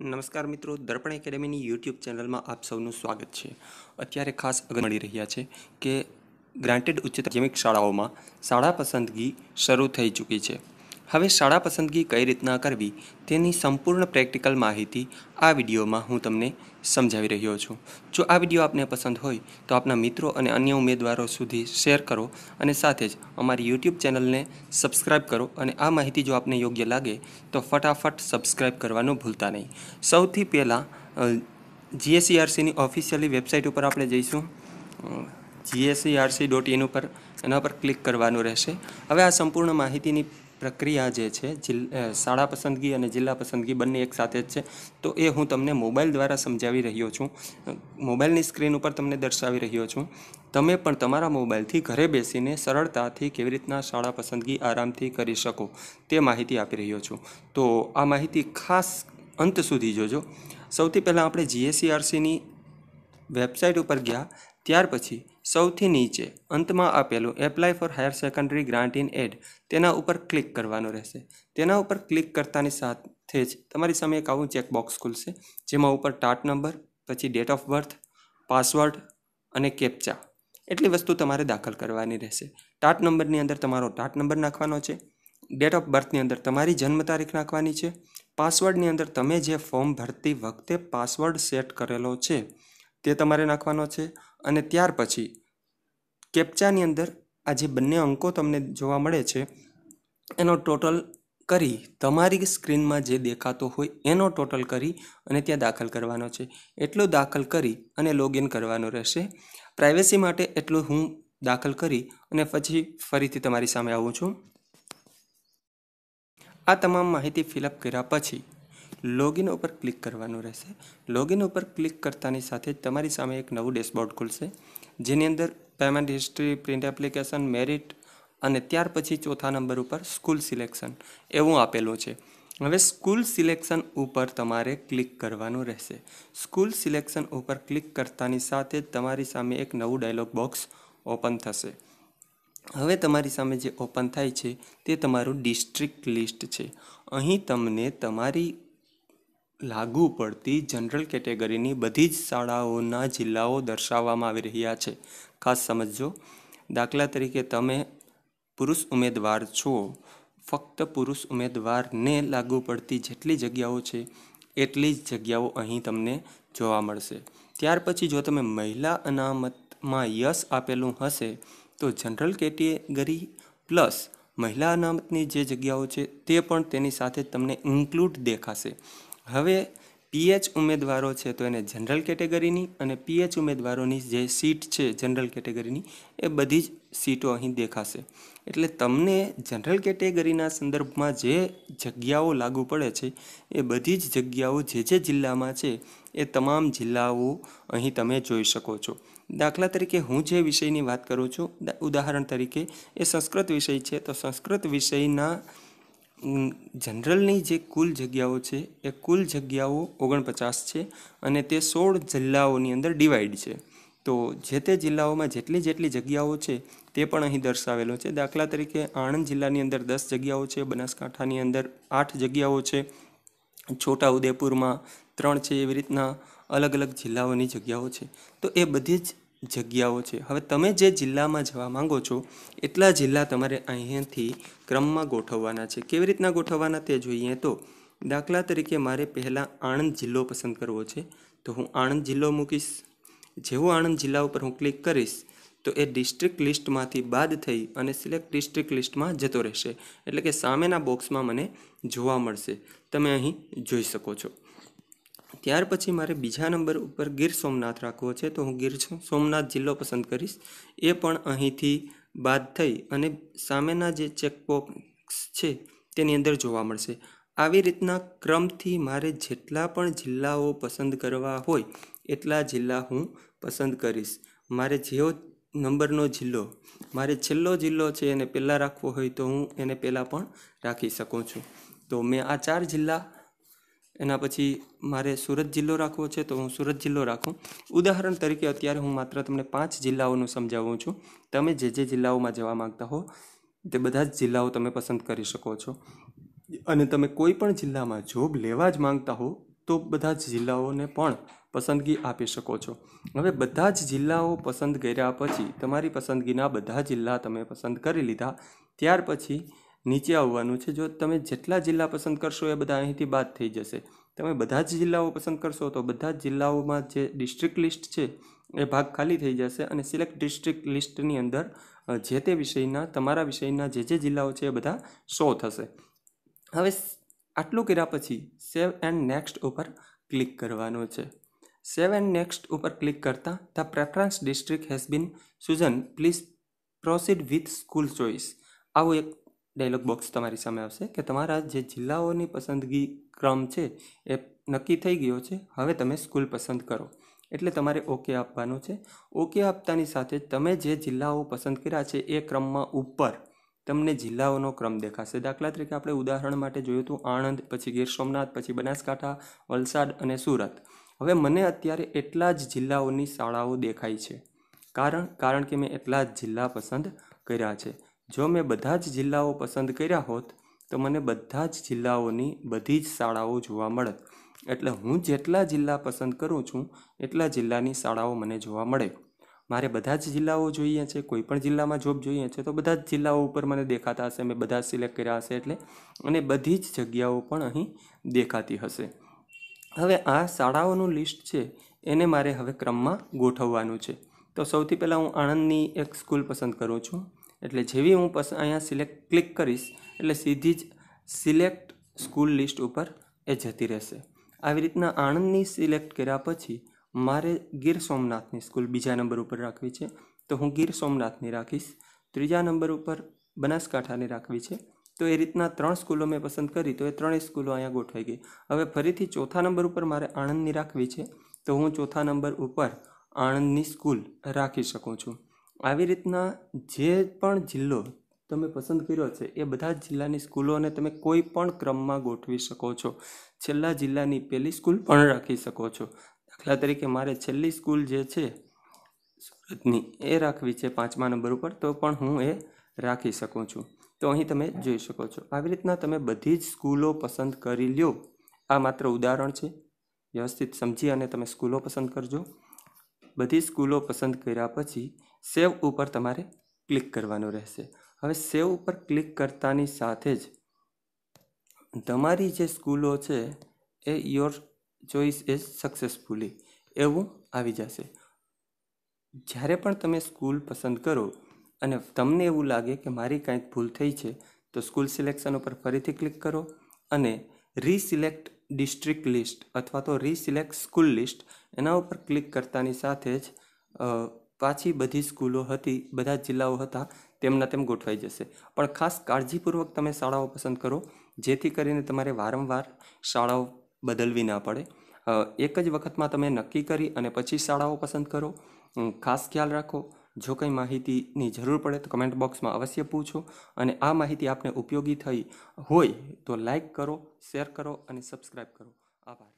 નમસ્કાર મિત્રો દર્પણ એકેડેમીની યુટ્યુબ ચેનલમાં આપ સૌનું સ્વાગત છે અત્યારે ખાસ આગળ મળી રહ્યા છે કે ગ્રાન્ટેડ ઉચ્ચ માધ્યમિક શાળાઓમાં શાળા પસંદગી શરૂ થઈ ચૂકી છે હવે શાળા પસંદગી કઈ રીતના કરવી તેની સંપૂર્ણ પ્રેક્ટિકલ માહિતી આ વિડીયોમાં હું તમને સમજાવી રહ્યો છું જો આ વિડીયો આપને પસંદ હોય તો આપના મિત્રો અને અન્ય ઉમેદવારો સુધી શેર કરો અને સાથે જ અમારી યુટ્યુબ ચેનલને સબસ્ક્રાઇબ કરો અને આ માહિતી જો આપને યોગ્ય લાગે તો ફટાફટ સબસ્ક્રાઇબ કરવાનું ભૂલતા નહીં સૌથી પહેલાં જીએસસીઆરસીની ઓફિશિયલી વેબસાઇટ ઉપર આપણે જઈશું જીએસસીઆરસી ડોટ ઇન ઉપર એના પર ક્લિક કરવાનું રહેશે હવે આ સંપૂર્ણ માહિતીની પ્રક્રિયા જે છે શાળા પસંદગી અને જિલ્લા પસંદગી બંને એક સાથે જ છે તો એ હું તમને મોબાઈલ દ્વારા સમજાવી રહ્યો છું મોબાઈલની સ્ક્રીન ઉપર તમને દર્શાવી રહ્યો છું તમે પણ તમારા મોબાઈલથી ઘરે બેસીને સરળતાથી કેવી રીતના શાળા પસંદગી આરામથી કરી શકો તે માહિતી આપી રહ્યો છું તો આ માહિતી ખાસ અંત સુધી જોજો સૌથી પહેલાં આપણે જીએસસીઆરસીની વેબસાઇટ ઉપર ગયા ત્યાર પછી સૌથી નીચે અંતમાં આપેલું apply for higher secondary grant in aid તેના ઉપર ક્લિક કરવાનું રહેશે તેના ઉપર ક્લિક કરતાની સાથે જ તમારી સામે એક આવું ચેકબોક્સ ખુલશે જેમાં ઉપર ટાટ નંબર પછી ડેટ ઓફ બર્થ પાસવર્ડ અને કેપ્ચા એટલી વસ્તુ તમારે દાખલ કરવાની રહેશે ટાટ નંબરની અંદર તમારો ટાટ નંબર નાખવાનો છે ડેટ ઓફ બર્થની અંદર તમારી જન્મ તારીખ નાખવાની છે પાસવર્ડની અંદર તમે જે ફોર્મ ભરતી વખતે પાસવર્ડ સેટ કરેલો છે તે તમારે નાખવાનો છે અને ત્યાર પછી કેપ્ચાની અંદર આ જે બંને અંકો તમને જોવા મળે છે એનો ટોટલ કરી તમારી સ્ક્રીનમાં જે દેખાતો હોય એનો ટોટલ કરી અને ત્યાં દાખલ કરવાનો છે એટલો દાખલ કરી અને લોગિન કરવાનું રહેશે પ્રાઇવેસી માટે એટલું હું દાખલ કરી અને પછી ફરીથી તમારી સામે આવું છું આ તમામ માહિતી ફિલઅપ કર્યા પછી લોગિન ઉપર ક્લિક કરવાનું રહેશે લોગિન ઉપર ક્લિક કરતાની સાથે જ તમારી સામે એક નવું ડેશબોર્ડ ખુલશે જેની અંદર payment history print application merit અને ત્યાર પછી ચોથા નંબર ઉપર સ્કૂલ સિલેક્શન એવું આપેલું છે હવે સ્કૂલ સિલેક્શન ઉપર તમારે ક્લિક કરવાનું રહેશે સ્કૂલ સિલેક્શન ઉપર ક્લિક કરતાની સાથે જ તમારી સામે એક નવું ડાયલોગ બોક્સ ઓપન થશે હવે તમારી સામે જે ઓપન થાય છે તે તમારું ડિસ્ટ્રિક્ટ લિસ્ટ છે અહીં તમને તમારી લાગુ પડતી જનરલ કેટેગરીની બધી જ શાળાઓના જિલ્લાઓ દર્શાવવામાં આવી રહ્યા છે ખાસ સમજો દાખલા તરીકે તમે પુરુષ ઉમેદવાર છો ફક્ત પુરુષ ઉમેદવારને લાગુ પડતી જેટલી જગ્યાઓ છે એટલી જ જગ્યાઓ અહીં તમને જોવા મળશે ત્યાર પછી જો તમે મહિલા અનામતમાં યશ આપેલું હશે તો જનરલ કેટેગરી પ્લસ મહિલા અનામતની જે જગ્યાઓ છે તે પણ તેની સાથે તમને ઇન્ક્લુડ દેખાશે હવે પીએચ ઉમેદવારો છે તો એને જનરલ કેટેગરીની અને પીએચ ઉમેદવારોની જે સીટ છે જનરલ કેટેગરીની એ બધી જ સીટો અહીં દેખાશે એટલે તમને જનરલ કેટેગરીના સંદર્ભમાં જે જગ્યાઓ લાગુ પડે છે એ બધી જ જગ્યાઓ જે જે જિલ્લામાં છે એ તમામ જિલ્લાઓ અહીં તમે જોઈ શકો છો દાખલા તરીકે હું જે વિષયની વાત કરું છું ઉદાહરણ તરીકે એ સંસ્કૃત વિષય છે તો સંસ્કૃત વિષયના જનરલની જે કુલ જગ્યાઓ છે એ કુલ જગ્યાઓ ઓગણપચાસ છે અને તે સોળ જિલ્લાઓની અંદર ડિવાઈડ છે તો જે તે જિલ્લાઓમાં જેટલી જેટલી જગ્યાઓ છે તે પણ અહીં દર્શાવેલો છે દાખલા તરીકે આણંદ જિલ્લાની અંદર દસ જગ્યાઓ છે બનાસકાંઠાની અંદર આઠ જગ્યાઓ છે છોટા ઉદેપુરમાં ત્રણ છે એવી રીતના અલગ અલગ જિલ્લાઓની જગ્યાઓ છે તો એ બધી જ જગ્યાઓ છે હવે તમે જે જિલ્લામાં જવા માંગો છો એટલા જિલ્લા તમારે અહીંયાથી ક્રમમાં ગોઠવવાના છે કેવી રીતના ગોઠવવાના તે જોઈએ તો દાખલા તરીકે મારે પહેલાં આણંદ જિલ્લો પસંદ કરવો છે તો હું આણંદ જિલ્લો મૂકીશ જેવો આણંદ જિલ્લા ઉપર હું ક્લિક કરીશ તો એ ડિસ્ટ્રિક્ટ લિસ્ટમાંથી બાદ થઈ અને સિલેક્ટ ડિસ્ટ્રિક્ટ લિસ્ટમાં જતો રહેશે એટલે કે સામેના બોક્સમાં મને જોવા મળશે તમે અહીં જોઈ શકો છો ત્યાર પછી મારે બીજા નંબર ઉપર ગીર સોમનાથ રાખવો છે તો હું ગીર સોમનાથ જિલ્લો પસંદ કરીશ એ પણ અહીંથી બાદ થઈ અને સામેના જે ચેકબોક્સ છે તેની અંદર જોવા મળશે આવી રીતના ક્રમથી મારે જેટલા પણ જિલ્લાઓ પસંદ કરવા હોય એટલા જિલ્લા હું પસંદ કરીશ મારે જેવો નંબરનો જિલ્લો મારે છેલ્લો જિલ્લો છે એને પહેલાં રાખવો હોય તો હું એને પહેલાં પણ રાખી શકું છું તો મેં આ ચાર જિલ્લા એના પછી મારે સુરત જિલ્લો રાખવો છે તો હું સુરત જિલ્લો રાખું ઉદાહરણ તરીકે અત્યારે હું માત્ર તમને પાંચ જિલ્લાઓનું સમજાવું છું તમે જે જે જિલ્લાઓમાં જવા માગતા હો તે બધા જ જિલ્લાઓ તમે પસંદ કરી શકો છો અને તમે કોઈ પણ જિલ્લામાં જોબ લેવા જ માગતા હો તો બધા જ જિલ્લાઓને પણ પસંદગી આપી શકો છો હવે બધા જ જિલ્લાઓ પસંદ કર્યા પછી તમારી પસંદગીના બધા જિલ્લા તમે પસંદ કરી લીધા ત્યાર પછી નીચે આવવાનું છે જો તમે જેટલા જિલ્લા પસંદ કરશો એ બધા અહીંથી બાદ થઈ જશે તમે બધા જ જિલ્લાઓ પસંદ કરશો તો બધા જ જિલ્લાઓમાં જે ડિસ્ટ્રિક્ટ લિસ્ટ છે એ ભાગ ખાલી થઈ જશે અને સિલેક્ટ ડિસ્ટ્રિક્ટ લિસ્ટની અંદર જે તે વિષયના તમારા વિષયના જે જે જિલ્લાઓ છે એ બધા શો થશે હવે આટલું કર્યા પછી સેવ એન્ડ નેક્સ્ટ ઉપર ક્લિક કરવાનો છે સેવ એન્ડ નેક્સ્ટ ઉપર ક્લિક કરતાં the preference district has been chosen please proceed with school choice આવું એક ડાયલોગ બોક્સ તમારી સામે આવશે કે તમારા જે જિલ્લાઓની પસંદગી ક્રમ છે એ નક્કી થઈ ગયો છે હવે તમે સ્કૂલ પસંદ કરો એટલે તમારે ઓકે આપવાનું છે ઓકે આપતાની સાથે તમે જે જિલ્લાઓ પસંદ કર્યા છે એ ક્રમમાં ઉપર તમને જિલ્લાઓનો ક્રમ દેખાશે દાખલા તરીકે આપણે ઉદાહરણ માટે જોયું હતું આણંદ પછી ગીર સોમનાથ પછી બનાસકાંઠા વલસાડ અને સુરત હવે મને અત્યારે એટલા જ જિલ્લાઓની શાળાઓ દેખાય છે કારણ કારણ કે મેં એટલા જ જિલ્લા પસંદ કર્યા છે જો મેં બધા જ જિલ્લાઓ પસંદ કર્યા હોત તો મને બધા જ જિલ્લાઓની બધી જ શાળાઓ જોવા મળત એટલે હું જેટલા જિલ્લા પસંદ કરું છું એટલા જિલ્લાની શાળાઓ મને જોવા મળે મારે બધા જ જિલ્લાઓ જોઈએ છે કોઈ પણ જિલ્લામાં જોબ જોઈએ છે તો બધા જ જિલ્લાઓ ઉપર મને દેખાતા હશે મેં બધા સિલેક્ટ કર્યા હશે એટલે અને બધી જ જગ્યાઓ પણ અહીં દેખાતી હશે હવે આ શાળાઓનું લિસ્ટ છે એને મારે હવે ક્રમમાં ગોઠવવાનું છે તો સૌથી પહેલાં હું આણંદની એક સ્કૂલ પસંદ કરું છું એટલે જેવી હું પસ અહીંયા સિલેક્ટ ક્લિક કરીશ એટલે સીધી જ સિલેક્ટ સ્કૂલ લિસ્ટ ઉપર એ જતી રહેશે આવી રીતના આણંદની સિલેક્ટ કર્યા પછી મારે ગીર સોમનાથની સ્કૂલ બીજા નંબર ઉપર રાખવી છે તો હું ગીર સોમનાથની રાખીશ ત્રીજા નંબર ઉપર બનાસકાંઠાની રાખવી છે તો એ રીતના ત્રણ સ્કૂલો મેં પસંદ કરી તો એ ત્રણેય સ્કૂલો અહીંયા ગોઠવાઈ ગઈ હવે ફરીથી ચોથા નંબર ઉપર મારે આણંદની રાખવી છે તો હું ચોથા નંબર ઉપર આણંદની સ્કૂલ રાખી શકું છું આવી રીતના જે પણ જિલ્લો તમે પસંદ કર્યો છે એ બધા જ જિલ્લાની સ્કૂલોને તમે કોઈ પણ ક્રમમાં ગોઠવી શકો છો છેલ્લા જિલ્લાની પહેલી સ્કૂલ પણ રાખી શકો છો દાખલા તરીકે મારે છેલ્લી સ્કૂલ જે છે સુરતની એ રાખવી છે પાંચમા નંબર ઉપર તો પણ હું એ રાખી શકું છું તો અહીં તમે જોઈ શકો છો આવી રીતના તમે બધી જ સ્કૂલો પસંદ કરી લ્યો આ માત્ર ઉદાહરણ છે વ્યવસ્થિત સમજી અને તમે સ્કૂલો પસંદ કરજો બધી સ્કૂલો પસંદ કર્યા પછી સેવ ઉપર તમારે ક્લિક કરવાનું રહેશે હવે સેવ ઉપર ક્લિક કરતાની સાથે જ તમારી જે સ્કૂલો છે એ યોર ચોઈસ ઇઝ સક્સેસફુલી એવું આવી જશે જ્યારે પણ તમે સ્કૂલ પસંદ કરો અને તમને એવું લાગે કે મારી કાંઈક ભૂલ થઈ છે તો સ્કૂલ સિલેક્શન ઉપર ફરીથી ક્લિક કરો અને રીસિલેક્ટ ડિસ્ટ્રિક્ટ લિસ્ટ અથવા તો રીસિલેક્ટ સ્કૂલ લિસ્ટ એના ઉપર ક્લિક કરતાની સાથે જ પાછી બધી સ્કૂલો હતી બધા જિલ્લાઓ હતા તેમના તેમ ગોઠવાઈ જશે પણ ખાસ કાળજીપૂર્વક તમે શાળાઓ પસંદ કરો જેથી કરીને તમારે વારંવાર શાળાઓ બદલવી ના પડે એક જ વખતમાં તમે નક્કી કરી અને પછી શાળાઓ પસંદ કરો ખાસ ખ્યાલ રાખો જો કંઈ માહિતીની જરૂર પડે તો કમેન્ટ બોક્સમાં અવશ્ય પૂછો અને આ માહિતી આપને ઉપયોગી થઈ હોય તો લાઈક કરો શેર કરો અને સબસ્ક્રાઈબ કરો આભાર